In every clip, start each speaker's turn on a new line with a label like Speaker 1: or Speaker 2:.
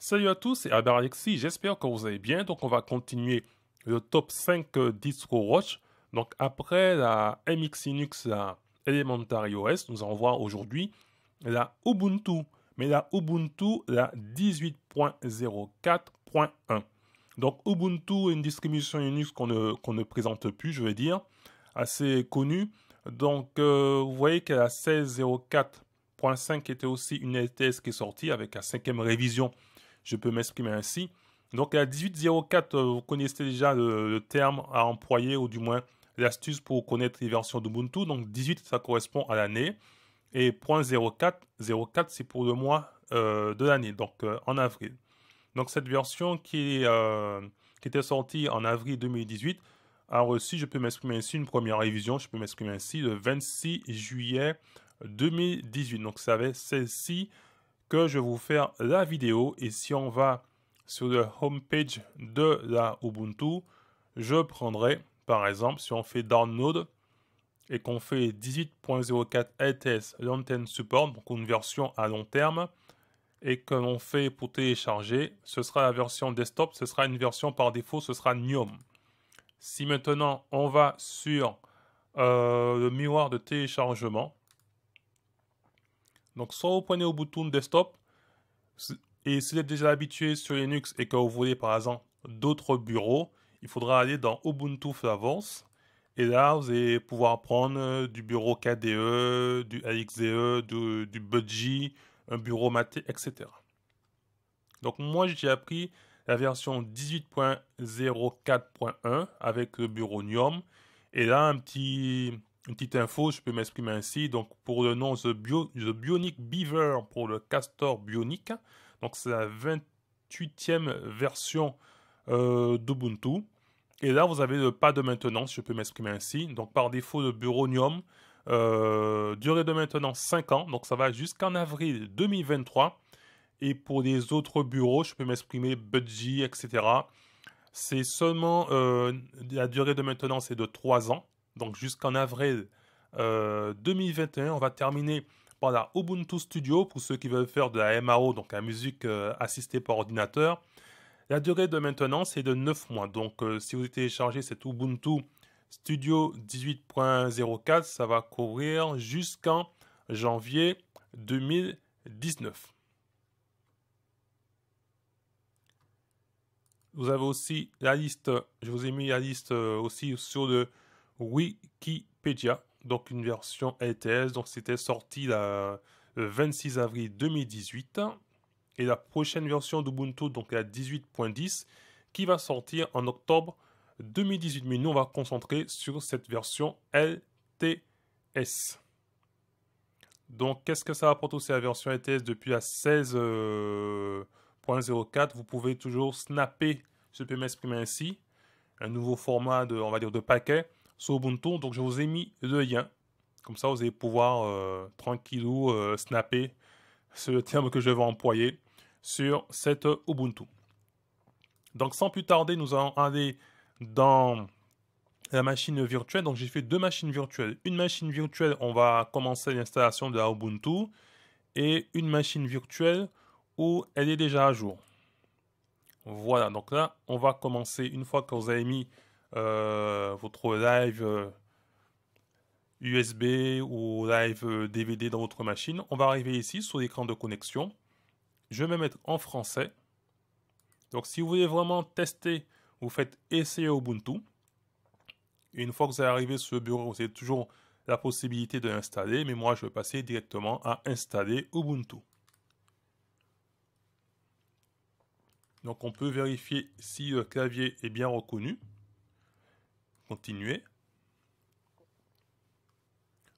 Speaker 1: Salut à tous, c'est Albert Alexis, j'espère que vous allez bien. Donc on va continuer le top 5 Disco watch. Donc après la MX Linux, la Elementary OS, nous allons voir aujourd'hui la Ubuntu. Mais la Ubuntu, la 18.04.1. Donc Ubuntu est une distribution Linux qu'on ne, présente plus, je veux dire, assez connue. Donc euh, vous voyez que la 16.04.5 était aussi une LTS qui est sortie avec la cinquième révision je peux m'exprimer ainsi. Donc la 18.04, euh, vous connaissez déjà le, terme à employer, ou du moins l'astuce pour connaître les versions d'Ubuntu. Donc 18, ça correspond à l'année. Et 04, 04 c'est pour le mois euh, de l'année, donc euh, en avril. Donc cette version qui, qui était sortie en avril 2018 a reçu, je peux m'exprimer ainsi, une première révision, je peux m'exprimer ainsi, le 26 juillet 2018. Donc ça avait celle-ci que je vous faire la vidéo. Et si on va sur la homepage de la Ubuntu, je prendrai, par exemple, si on fait download et qu'on fait 18.04 LTS Lantern Support, donc une version à long terme, et que l'on fait pour télécharger, ce sera la version desktop, ce sera une version par défaut, ce sera Gnome. Si maintenant on va sur euh, le miroir de téléchargement, donc, soit vous prenez Ubuntu Desktop, et si vous êtes déjà habitué sur Linux et que vous voulez par exemple d'autres bureaux, il faudra aller dans Ubuntu Flavorce Et là, vous allez pouvoir prendre euh, du bureau KDE, du LXDE, du, Budgie, un bureau maté, etc. Donc moi, j'ai appris la version 18.04.1 avec le bureau NIOM Et là, un petit, une petite info, je peux m'exprimer ainsi. Donc, pour le nom The, Bionic Beaver, pour le castor bionique, donc c'est la 28e version euh, d'Ubuntu. Et là, vous avez le pas de maintenance, je peux m'exprimer ainsi. Donc, par défaut, le Buronium, euh, durée de maintenance 5 ans, donc ça va jusqu'en avril 2023. Et pour les autres bureaux, je peux m'exprimer budgie, etc. C'est seulement euh, la durée de maintenance est de 3 ans. Donc jusqu'en avril 2021, euh, on va terminer par la Ubuntu Studio pour ceux qui veulent faire de la MAO, donc la musique euh, assistée par ordinateur. La durée de maintenance est de 9 mois. Donc euh, si vous téléchargez cette Ubuntu Studio 18.04, ça va courir jusqu'en janvier 2019. Vous avez aussi la liste, je vous ai mis la liste aussi sur le Wikipedia, donc une version LTS, e donc c'était sorti la, le 26 avril 2018. Et la prochaine version d'Ubuntu, donc la 18.10, qui va sortir en octobre 2018. Mais nous, on va concentrer sur cette version LTS. E donc, qu'est-ce que ça apporte aussi à la version LTS e depuis la 16.04 Vous pouvez toujours snapper, ce PMS m'exprimer ainsi, un nouveau format de, on va dire, de paquet sur Ubuntu. Donc je vous ai mis le lien. Comme ça, vous allez pouvoir euh, tranquillou euh, snapper, c'est le terme que je vais employer, sur cette Ubuntu. Donc sans plus tarder, nous allons aller dans la machine virtuelle. Donc j'ai fait deux machines virtuelles. Une machine virtuelle, on va commencer l'installation de la Ubuntu. Et une machine virtuelle où elle est déjà à jour. Voilà, donc là, on va commencer une fois que vous avez mis votre euh, live USB euh, ou live DVD euh, dans votre machine. On va arriver ici sur l'écran de connexion. Je vais mettre en français. Donc si vous voulez vraiment tester, vous faites essayer Ubuntu. une fois que vous êtes arrivé sur le bureau, vous avez toujours la possibilité de l'installer, mais moi je vais passer directement à installer Ubuntu. Donc on peut vérifier si le clavier est bien reconnu. Continuer.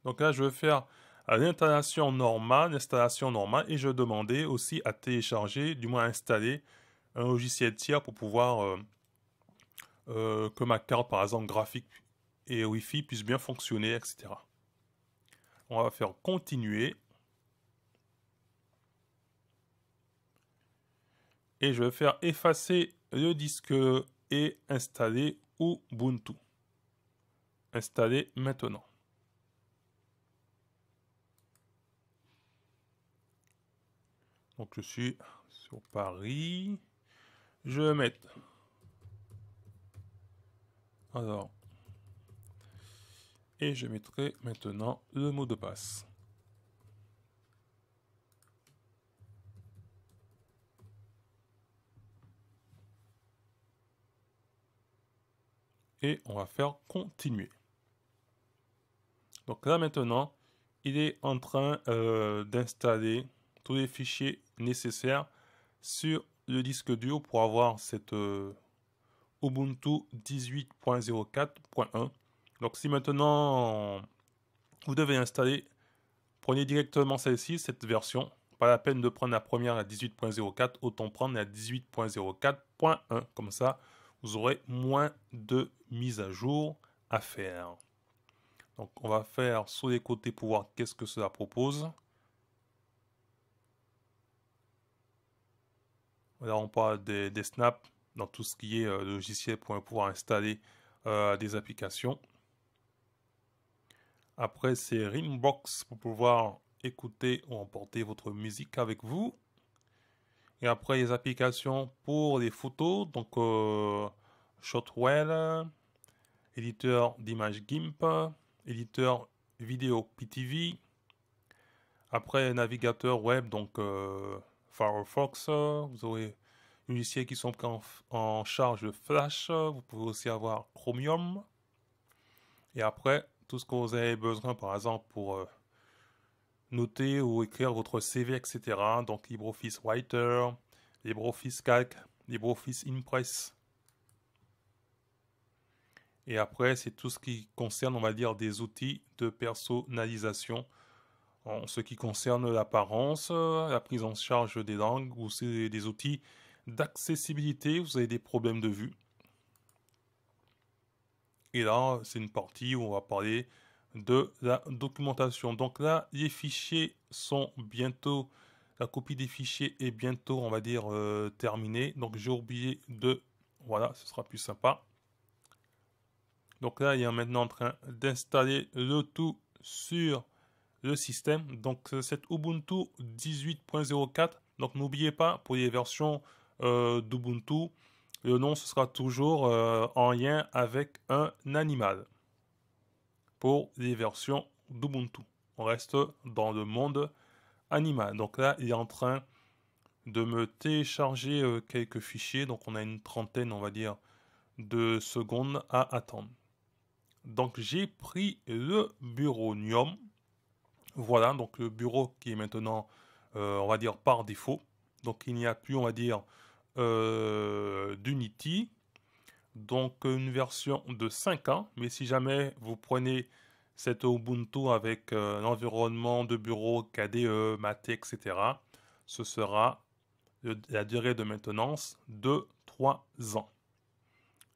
Speaker 1: Donc là, je vais faire l'installation normale, l'installation normale, et je vais demander aussi à télécharger, du moins installer un logiciel tiers pour pouvoir euh, euh, que ma carte, par exemple, graphique et wifi puisse bien fonctionner, etc. On va faire continuer. Et je vais faire effacer le disque et installer Ubuntu. Installer maintenant. Donc je suis sur Paris. Je vais Alors. Et je mettrai maintenant le mot de passe. Et on va faire continuer. Donc là maintenant, il est en train euh, d'installer tous les fichiers nécessaires sur le disque dur pour avoir cette euh, Ubuntu 18.04.1. Donc si maintenant vous devez installer, prenez directement celle-ci, cette version. Pas la peine de prendre la première à 18.04, autant prendre la 18.04.1. Comme ça, vous aurez moins de mises à jour à faire. Donc on va faire sur les côtés pour voir qu'est-ce que cela propose. Là on parle des, snaps dans tout ce qui est euh, logiciel pour pouvoir installer euh, des applications. Après c'est Ringbox pour pouvoir écouter ou emporter votre musique avec vous. Et après les applications pour les photos, donc euh, Shotwell, éditeur d'image GIMP, éditeur vidéo PTV. Après, navigateur web, donc euh, Firefox. Vous aurez les logiciels qui sont en, charge de Flash. Vous pouvez aussi avoir Chromium. Et après, tout ce que vous avez besoin, par exemple, pour euh, noter ou écrire votre CV, etc. Donc LibreOffice Writer, LibreOffice Calc, LibreOffice Impress. Et après, c'est tout ce qui concerne, on va dire, des outils de personnalisation en ce qui concerne l'apparence, euh, la prise en charge des langues ou des outils d'accessibilité. Vous avez des problèmes de vue. Et là, c'est une partie où on va parler de la documentation. Donc là, les fichiers sont bientôt, la copie des fichiers est bientôt, on va dire, euh, terminée. Donc j'ai oublié de, voilà, ce sera plus sympa. Donc là, il est maintenant en train d'installer le tout sur le système. Donc euh, c'est Ubuntu 18.04. Donc n'oubliez pas, pour les versions euh, d'Ubuntu, le nom ce sera toujours euh, en lien avec un animal. Pour les versions d'Ubuntu. On reste dans le monde animal. Donc là, il est en train de me télécharger quelques fichiers. Donc on a une trentaine, on va dire, de secondes à attendre. Donc j'ai pris le bureau buronium. Voilà, donc le bureau qui est maintenant, euh, on va dire, par défaut. Donc il n'y a plus, on va dire, euh, d'Unity. Donc une version de 5 ans. Mais si jamais vous prenez cette Ubuntu avec euh, l'environnement de bureau KDE, MATE, etc., ce sera la durée de maintenance de 3 ans.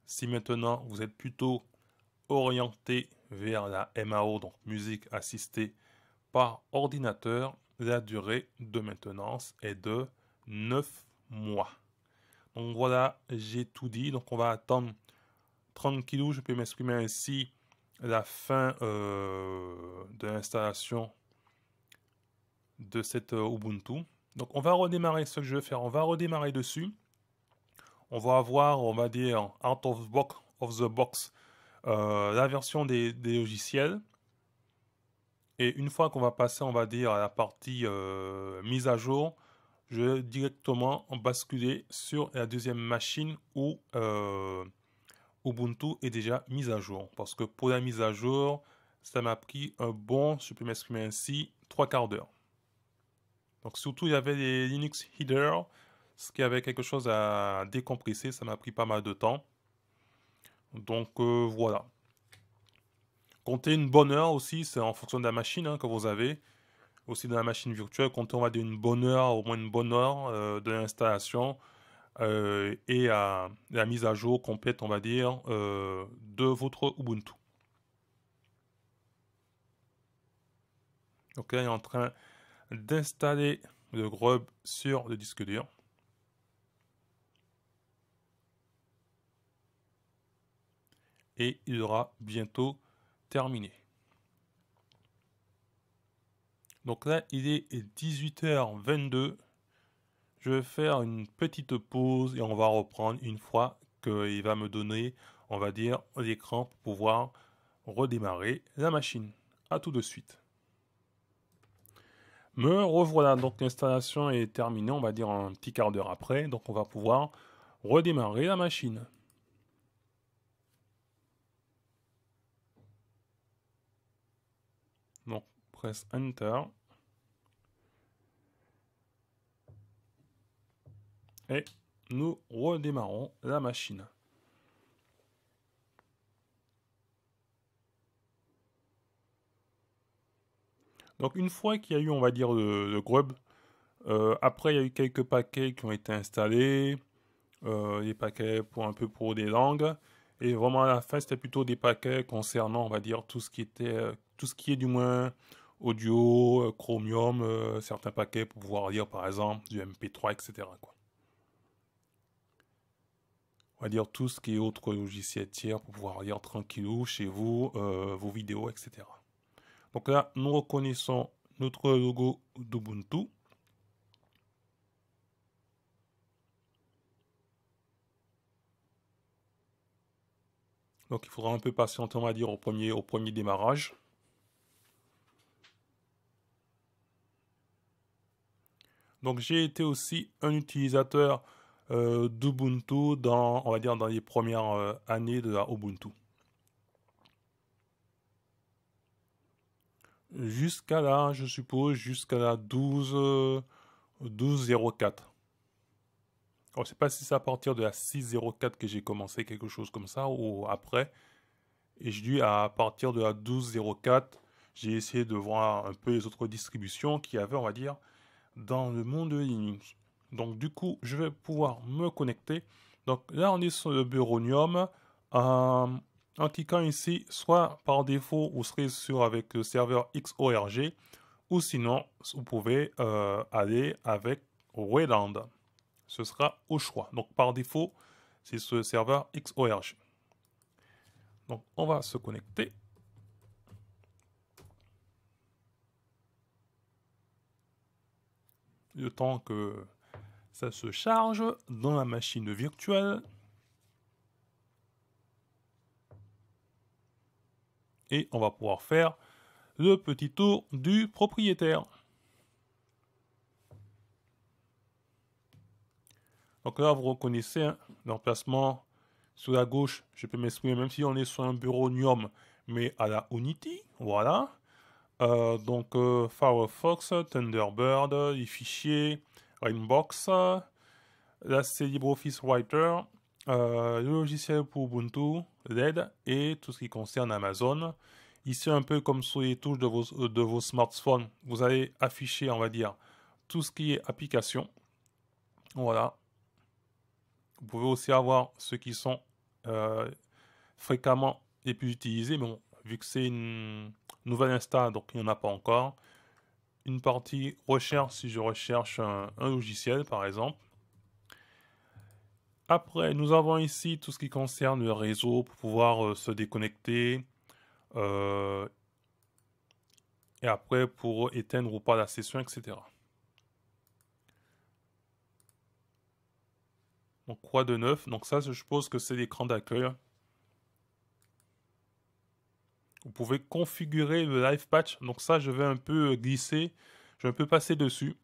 Speaker 1: Si maintenant vous êtes plutôt orienté vers la MAO, donc musique assistée par ordinateur, la durée de maintenance est de 9 mois. Donc voilà, j'ai tout dit. Donc on va attendre tranquillou, je peux m'exprimer ainsi, la fin euh, de l'installation de cette euh, Ubuntu. Donc on va redémarrer ce que je vais faire. On va redémarrer dessus. On va avoir, on va dire, out of box, of the box, euh, la version des, logiciels. Et une fois qu'on va passer, on va dire, à la partie euh, mise à jour, je vais directement basculer sur la deuxième machine où euh, Ubuntu est déjà mise à jour. Parce que pour la mise à jour, ça m'a pris un bon, je peux m'exprimer ainsi, trois quarts d'heure. Donc surtout, il y avait les Linux Header ce qui avait quelque chose à décompresser, ça m'a pris pas mal de temps. Donc euh, voilà. Comptez une bonne heure aussi, c'est en fonction de la machine hein, que vous avez. Aussi dans la machine virtuelle, comptez on va dire une bonne heure, au moins une bonne heure euh, de l'installation euh, et à la mise à jour complète, on va dire, de votre Ubuntu. Ok, il est en train d'installer le grub sur le disque dur. et il aura bientôt terminé. Donc là, il est 18h22. Je vais faire une petite pause et on va reprendre une fois qu'il va me donner, on va dire, l'écran pour pouvoir redémarrer la machine. À tout de suite. Me revoilà, donc l'installation est terminée, on va dire un petit quart d'heure après, donc on va pouvoir redémarrer la machine. Donc, presse Enter. Et nous redémarrons la machine. Donc une fois qu'il y a eu, on va dire, le, grub, euh, après il y a eu quelques paquets qui ont été installés, les euh, des paquets pour un peu pour des langues, et vraiment à la fin c'était plutôt des paquets concernant, on va dire, tout ce qui était euh, tout ce qui est du moins audio, euh, Chromium, euh, certains paquets pour pouvoir lire par exemple du MP3, etc. On va dire tout ce qui est autre logiciel tiers pour pouvoir lire tranquillou chez vous, euh, vos vidéos, etc. Donc là, nous reconnaissons notre logo d'Ubuntu. Donc il faudra un peu patienter, on va dire, au premier, au premier démarrage. Donc j'ai été aussi un utilisateur euh, d'Ubuntu dans, on va dire, dans les premières euh, années de la Ubuntu. Jusqu'à là, je suppose, jusqu'à la 12.04. Euh, je ne sais pas si c'est à partir de la 6.04 que j'ai commencé quelque chose comme ça ou après. Et je dis à partir de la 12.04, j'ai essayé de voir un peu les autres distributions qui avaient, on va dire, dans le monde Linux. Donc du coup, je vais pouvoir me connecter. Donc là, on est sur le bureau euh, en cliquant ici, soit par défaut, vous serez sur avec le serveur XORG, ou sinon, vous pouvez euh, aller avec Wayland. Ce sera au choix. Donc par défaut, c'est ce serveur XORG. Donc on va se connecter. de temps que ça se charge dans la machine virtuelle. Et on va pouvoir faire le petit tour du propriétaire. Donc là, vous reconnaissez l'emplacement sur la gauche. Je peux m'exprimer même si on est sur un bureau Nium, mais à la Unity. Voilà. Euh, donc euh, Firefox, Thunderbird, les fichiers, Rainbox, la c'est LibreOffice Writer, euh, le logiciel pour Ubuntu, LED et tout ce qui concerne Amazon. Ici, un peu comme sur les touches de vos, de vos smartphones, vous allez afficher, on va dire, tout ce qui est application. Voilà. Vous pouvez aussi avoir ceux qui sont fréquemment les plus utilisés, mais bon, vu que c'est une Nouvelle Insta, donc il n'y en a pas encore. Une partie recherche, si je recherche un, logiciel par exemple. Après, nous avons ici tout ce qui concerne le réseau pour pouvoir euh, se déconnecter. Euh, et après, pour éteindre ou pas la session, etc. Donc, quoi de neuf Donc ça, je suppose que c'est l'écran d'accueil vous pouvez configurer le live patch. Donc ça, je vais un peu glisser. Je vais un peu passer dessus.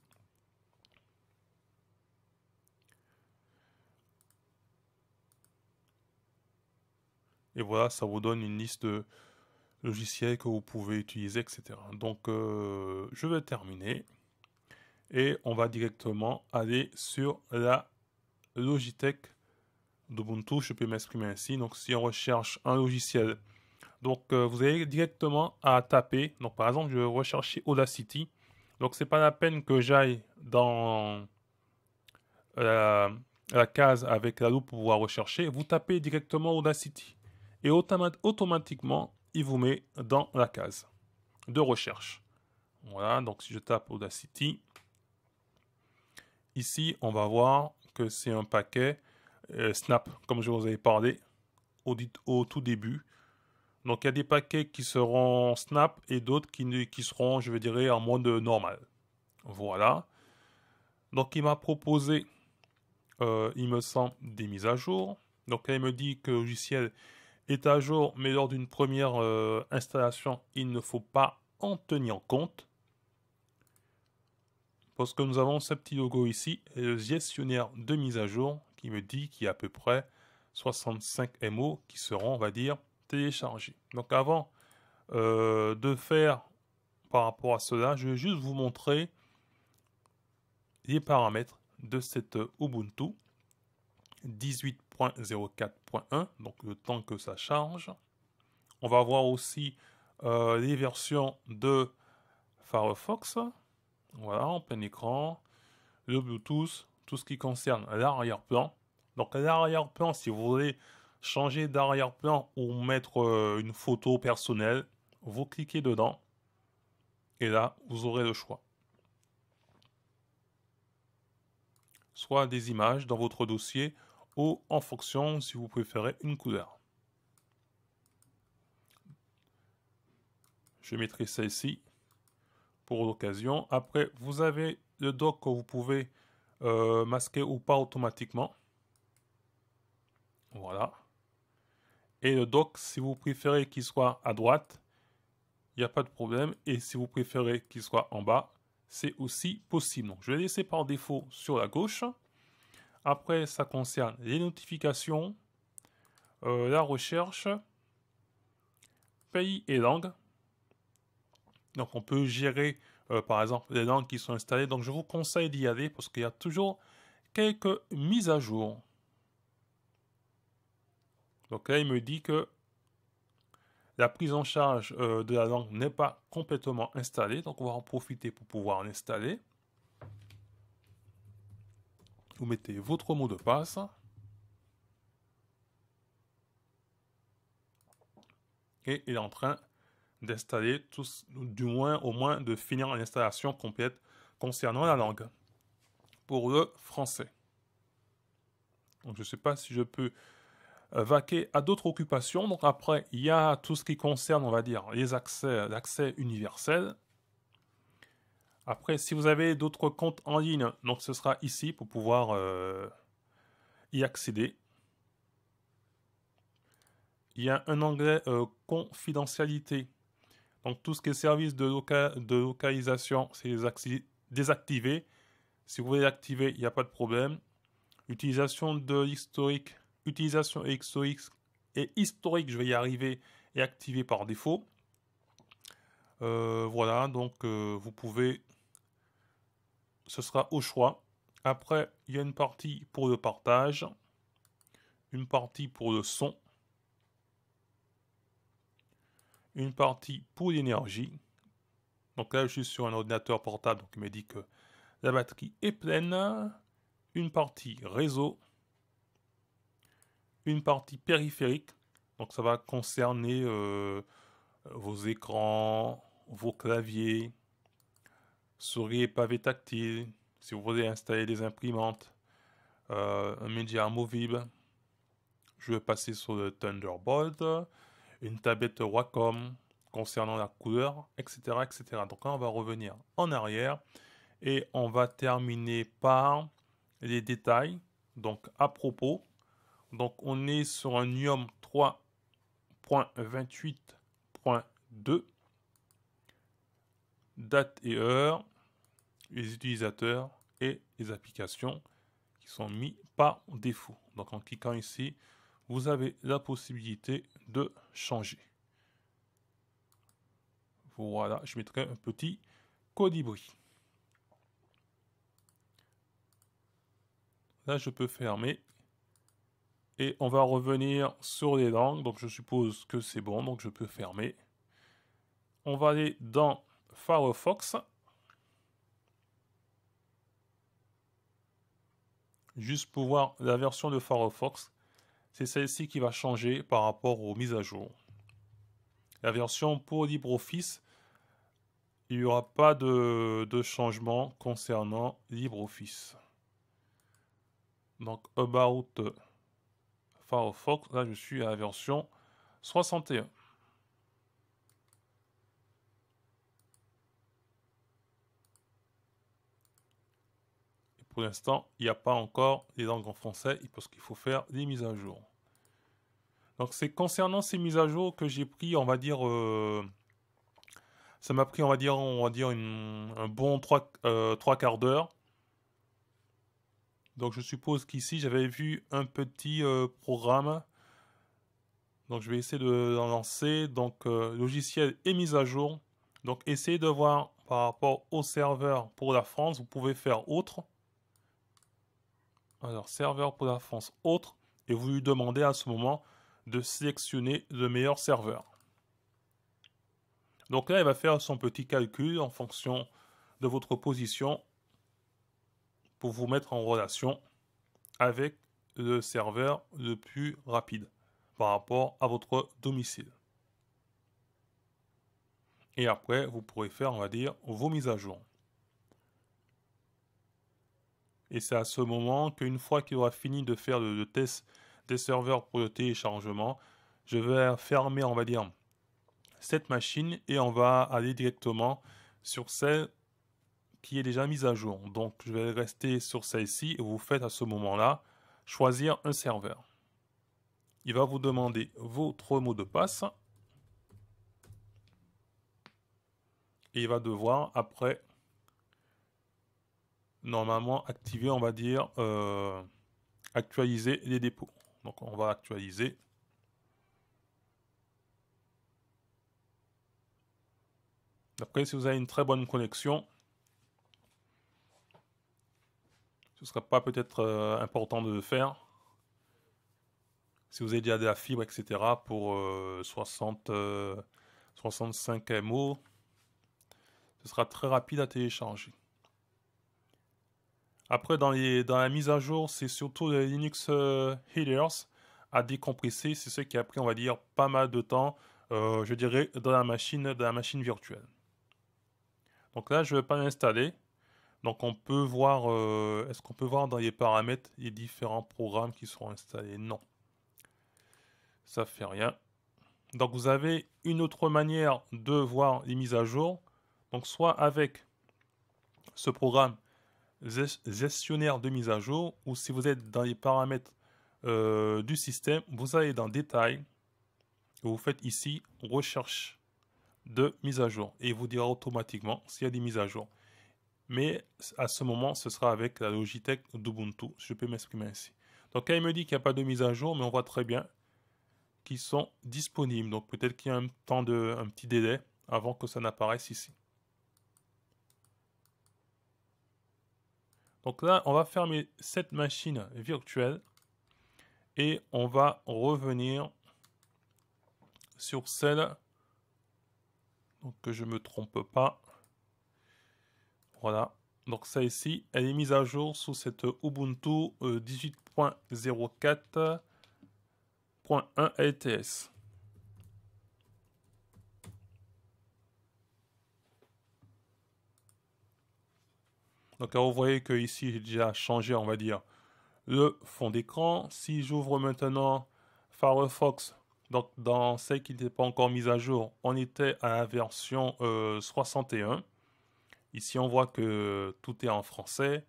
Speaker 1: Et voilà, ça vous donne une liste de logiciels que vous pouvez utiliser, etc. Donc, euh, je vais terminer. Et on va directement aller sur la Logitech d'Ubuntu. Je peux m'exprimer ainsi. Donc, si on recherche un logiciel donc euh, vous allez directement à taper. Donc par exemple, je vais rechercher Audacity. Donc n'est pas la peine que j'aille dans euh, la, case avec la loupe pour pouvoir rechercher. Vous tapez directement Audacity. Et automatiquement, il vous met dans la case de recherche. Voilà, donc si je tape Audacity, ici on va voir que c'est un paquet euh, Snap, comme je vous avais parlé au tout début. Donc il y a des paquets qui seront snap et d'autres qui, qui seront, je dire, en mode normal. Voilà. Donc il m'a proposé, euh, il me semble, des mises à jour. Donc il me dit que le logiciel est à jour, mais lors d'une première euh, installation, il ne faut pas en tenir compte. Parce que nous avons ce petit logo ici, le gestionnaire de mise à jour, qui me dit qu'il y a à peu près 65 MO qui seront, on va dire, télécharger. Donc avant euh, de faire par rapport à cela, je vais juste vous montrer les paramètres de cette euh, Ubuntu 18.04.1, donc le temps que ça charge. On va voir aussi euh, les versions de Firefox. Voilà, en plein écran. Le Bluetooth, tout ce qui concerne l'arrière-plan. Donc l'arrière-plan, si vous voulez changer d'arrière-plan ou mettre euh, une photo personnelle, vous cliquez dedans et là, vous aurez le choix. Soit des images dans votre dossier ou en fonction si vous préférez une couleur. Je mettrai celle-ci pour l'occasion. Après, vous avez le doc que vous pouvez euh, masquer ou pas automatiquement. Voilà. Et le DOC, si vous préférez qu'il soit à droite, il n'y a pas de problème. Et si vous préférez qu'il soit en bas, c'est aussi possible. je vais laisser par défaut sur la gauche. Après, ça concerne les notifications, euh, la recherche, pays et langue. Donc, on peut gérer, euh, par exemple, les langues qui sont installées. Donc, je vous conseille d'y aller parce qu'il y a toujours quelques mises à jour. Donc là, il me dit que la prise en charge euh, de la langue n'est pas complètement installée. Donc on va en profiter pour pouvoir l'installer. Vous mettez votre mot de passe. Et il est en train d'installer, du moins au moins de finir l'installation complète concernant la langue. Pour le français. Donc je ne sais pas si je peux euh, vaquer à d'autres occupations. après, il y a tout ce qui concerne, on va dire, les accès, l'accès universel. Après, si vous avez d'autres comptes en ligne, donc ce sera ici pour pouvoir euh, y accéder. Il y a un anglais euh, confidentialité. Donc tout ce qui est service de, de localisation, c'est désactivé. Si vous voulez l'activer, il n'y a pas de problème. Utilisation de l'historique utilisation XOX et historique, je vais y arriver, et activé par défaut. Euh, voilà, donc euh, vous pouvez, ce sera au choix. Après, il y a une partie pour le partage, une partie pour le son, une partie pour l'énergie. Donc là, je suis sur un ordinateur portable, donc il me dit que la batterie est pleine. Une partie réseau, partie périphérique. Donc ça va concerner euh, vos écrans, vos claviers, souris et pavés tactiles, si vous voulez installer des imprimantes, euh, un média amovible. Je vais passer sur le Thunderbolt, une tablette Wacom concernant la couleur, etc. etc. Donc on va revenir en arrière et on va terminer par les détails. Donc à propos, donc on est sur un IOM 3.28.2. Date et heure, les utilisateurs et les applications qui sont mis par défaut. Donc en cliquant ici, vous avez la possibilité de changer. Voilà, je mettrai un petit codibri. Là, je peux fermer et on va revenir sur les langues, donc je suppose que c'est bon, donc je peux fermer. On va aller dans Firefox. Juste pour voir la version de Firefox, c'est celle-ci qui va changer par rapport aux mises à jour. La version pour LibreOffice, il n'y aura pas de, de changement concernant LibreOffice. Donc, About Firefox. Là, je suis à la version 61. pour l'instant, il n'y a pas encore les langues en français parce qu'il faut faire des mises à jour. Donc c'est concernant ces mises à jour que j'ai pris, on va dire, euh, ça m'a pris, on va dire, on va dire un bon trois, euh, trois quarts d'heure donc je suppose qu'ici j'avais vu un petit euh, programme. Donc je vais essayer de lancer. Donc euh, logiciel et mise à jour. Donc essayez de voir par rapport au serveur pour la France. Vous pouvez faire autre. Alors serveur pour la France autre. Et vous lui demandez à ce moment de sélectionner le meilleur serveur. Donc là, il va faire son petit calcul en fonction de votre position pour vous mettre en relation avec le serveur le plus rapide par rapport à votre domicile. Et après, vous pourrez faire, on va dire, vos mises à jour. Et c'est à ce moment qu'une fois qu'il aura fini de faire le, le, test des serveurs pour le téléchargement, je vais fermer, on va dire, cette machine et on va aller directement sur celle qui est déjà mise à jour. Donc je vais rester sur celle-ci et vous faites à ce moment-là choisir un serveur. Il va vous demander votre mot de passe. Et il va devoir après normalement activer, on va dire, euh, actualiser les dépôts. Donc on va actualiser. Après, si vous avez une très bonne connexion, ce ne sera pas peut-être euh, important de le faire. Si vous avez déjà de la fibre, etc., pour 60, 65 MO, ce sera très rapide à télécharger. Après, dans, les, dans la mise à jour, c'est surtout les Linux euh, headers à décompresser. C'est ce qui a pris, on va dire, pas mal de temps, euh, je dirais, dans la machine, dans la machine virtuelle. Donc là, je ne vais pas l'installer. Donc on peut voir, euh, est-ce qu'on peut voir dans les paramètres les différents programmes qui seront installés Non. Ça fait rien. Donc vous avez une autre manière de voir les mises à jour. Donc soit avec ce programme gestionnaire de mise à jour, ou si vous êtes dans les paramètres euh, du système, vous allez dans Détails », vous faites ici recherche de mise à jour, et il vous dira automatiquement s'il y a des mises à jour mais à ce moment, ce sera avec la Logitech d'Ubuntu, je peux m'exprimer ainsi. Donc là, il me dit qu'il n'y a pas de mise à jour, mais on voit très bien qu'ils sont disponibles. Donc peut-être qu'il y a un, temps de, petit délai avant que ça n'apparaisse ici. Donc là, on va fermer cette machine virtuelle et on va revenir sur celle donc que je ne me trompe pas voilà. Donc ça ici, elle est mise à jour sous cette Ubuntu 18.04.1 euh, LTS. Donc là, vous voyez que ici, j'ai déjà changé, on va dire, le fond d'écran. Si j'ouvre maintenant Firefox, donc dans celle qui n'était pas encore mise à jour, on était à la version 61. Euh, Ici, on voit que tout est en français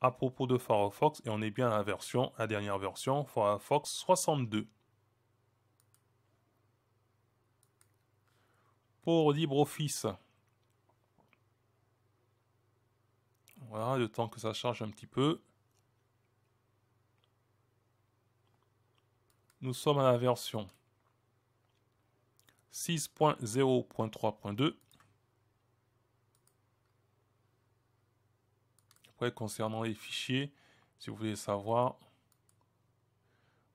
Speaker 1: à propos de Firefox et on est bien à la version, la dernière version, Firefox 62. Pour LibreOffice, voilà, le temps que ça charge un petit peu. Nous sommes à la version 6.0.3.2. concernant les fichiers, si vous voulez savoir,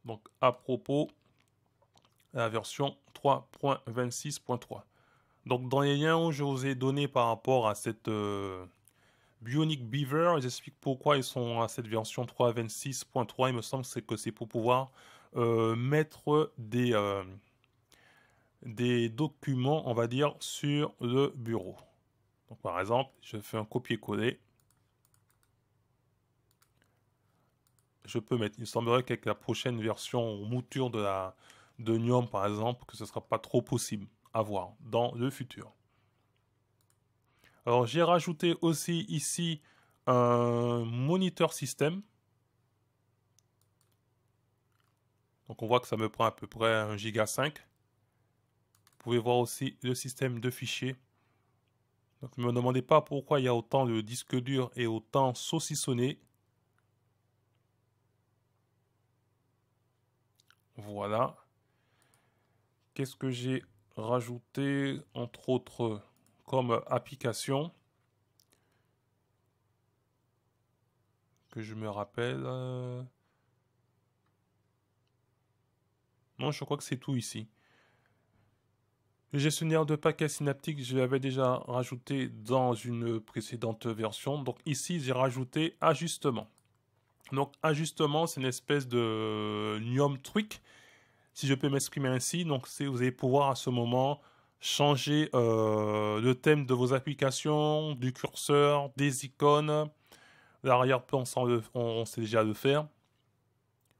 Speaker 1: donc à propos, la version 3.26.3. Donc dans les liens où je vous ai donné par rapport à cette euh, Bionic Beaver, j'explique pourquoi ils sont à cette version 3.26.3. Il me semble que c'est pour pouvoir euh, mettre des, euh, des documents, on va dire, sur le bureau. Donc par exemple, je fais un copier-coller. je peux mettre. Il semblerait qu'avec la prochaine version mouture de la de Niom, par exemple, que ce ne sera pas trop possible à voir dans le futur. Alors j'ai rajouté aussi ici un moniteur système. Donc on voit que ça me prend à peu près 1 giga 5. Vous pouvez voir aussi le système de fichiers. Donc ne me demandez pas pourquoi il y a autant de disques durs et autant saucissonnés. Voilà. Qu'est-ce que j'ai rajouté, entre autres, comme application que je me rappelle euh, Non, je crois que c'est tout ici. Le gestionnaire de paquets synaptiques, je l'avais déjà rajouté dans une précédente version. Donc ici, j'ai rajouté ajustement. Donc ajustement, c'est une espèce de Gnome truc si je peux m'exprimer ainsi. Donc vous allez pouvoir à ce moment changer euh, le thème de vos applications, du curseur, des icônes. L'arrière-plan, on, on, sait déjà le faire.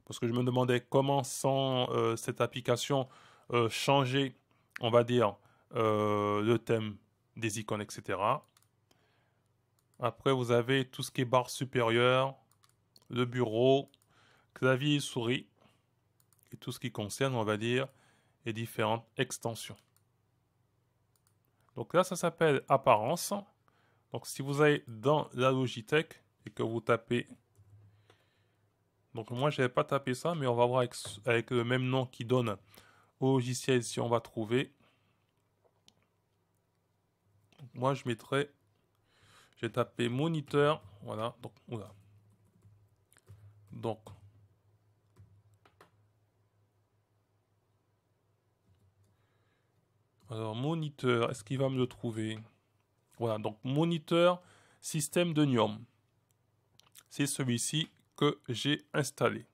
Speaker 1: Parce que je me demandais comment sans euh, cette application euh, changer, on va dire, le thème des icônes, etc. Après, vous avez tout ce qui est barre supérieure, le bureau, clavier souris, et tout ce qui concerne, on va dire, les différentes extensions. Donc là, ça s'appelle apparence. Donc si vous allez dans la Logitech et que vous tapez... Donc moi, je n'avais pas tapé ça, mais on va voir avec, le même nom qui donne au logiciel si on va trouver. moi, je mettrai... J'ai tapé moniteur. Voilà. Donc, oula. Donc, alors moniteur, est-ce qu'il va me le trouver Voilà, donc moniteur système de Niom. C'est celui-ci que j'ai installé.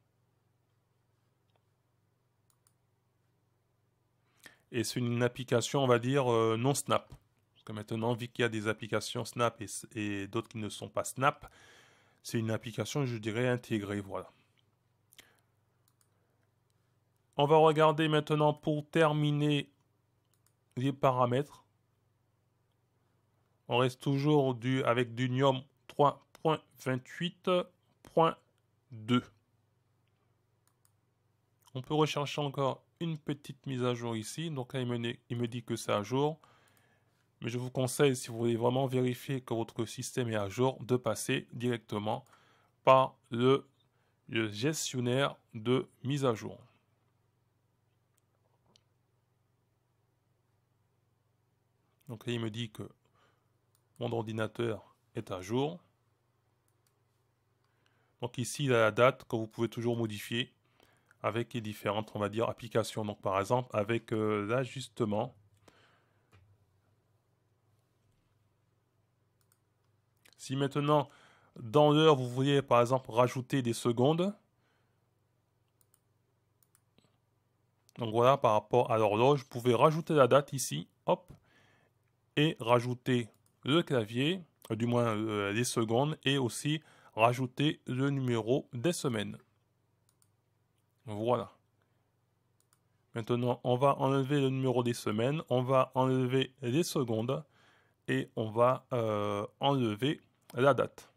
Speaker 1: Et c'est une application, on va dire, euh, non Snap. Parce que maintenant, vu qu'il y a des applications Snap et d'autres qui ne sont pas Snap, c'est une application, je dirais, intégrée. Voilà. On va regarder maintenant pour terminer les paramètres. On reste toujours du, avec du NIOM 3.28.2. On peut rechercher encore une petite mise à jour ici. Donc là, il me dit que c'est à jour. Mais je vous conseille, si vous voulez vraiment vérifier que votre système est à jour, de passer directement par le, gestionnaire de mise à jour. Donc là, il me dit que mon ordinateur est à jour. Donc ici, il a la date que vous pouvez toujours modifier avec les différentes, on va dire, applications. Donc par exemple, avec euh, l'ajustement Si maintenant, dans l'heure, vous voulez, par exemple rajouter des secondes, donc voilà, par rapport à l'horloge, vous pouvez rajouter la date ici, hop, et rajouter le clavier, euh, du moins euh, les secondes, et aussi rajouter le numéro des semaines. Voilà. Maintenant, on va enlever le numéro des semaines, on va enlever les secondes et on va euh, enlever la date.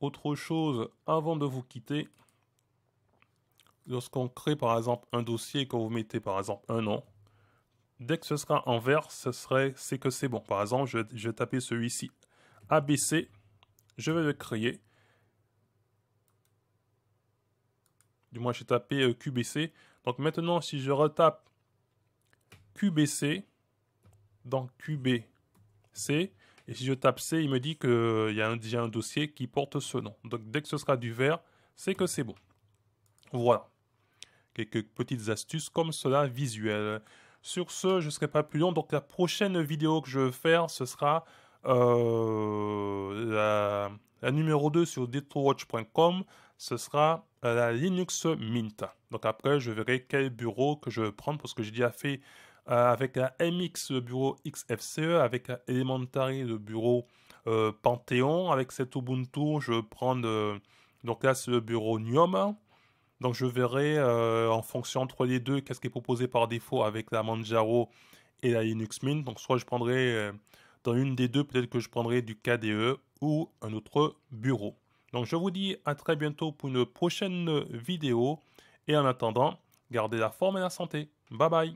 Speaker 1: Autre chose, avant de vous quitter, lorsqu'on crée par exemple un dossier quand vous mettez par exemple un nom, dès que ce sera en vert, ce serait c'est que c'est bon. Par exemple, je, je vais taper celui-ci ABC, je vais le créer. Du moins, j'ai tapé euh, QBC. Donc maintenant, si je retape QBC, dans QB C. Et si je tape C, il me dit qu'il y a déjà un dossier qui porte ce nom. Donc dès que ce sera du vert, c'est que c'est bon. Voilà. Quelques petites astuces comme cela visuelles. Sur ce, je ne serai pas plus long. Donc la prochaine vidéo que je vais faire, ce sera euh, la, la, numéro 2 sur DetroWatch.com. Ce sera euh, la Linux Mint. Donc après, je verrai quel bureau que je vais prendre parce que j'ai déjà fait euh, avec un MX bureau XFCE, avec un Elementary de bureau euh, Panthéon. Avec cet Ubuntu, je prends prendre... donc là ce bureau Gnome. Donc je verrai euh, en fonction entre les deux qu'est-ce qui est proposé par défaut avec la Manjaro et la Linux Mint. Donc soit je prendrai dans une des deux, peut-être que je prendrai du KDE ou un autre bureau. Donc je vous dis à très bientôt pour une prochaine vidéo et en attendant, gardez la forme et la santé. Bye bye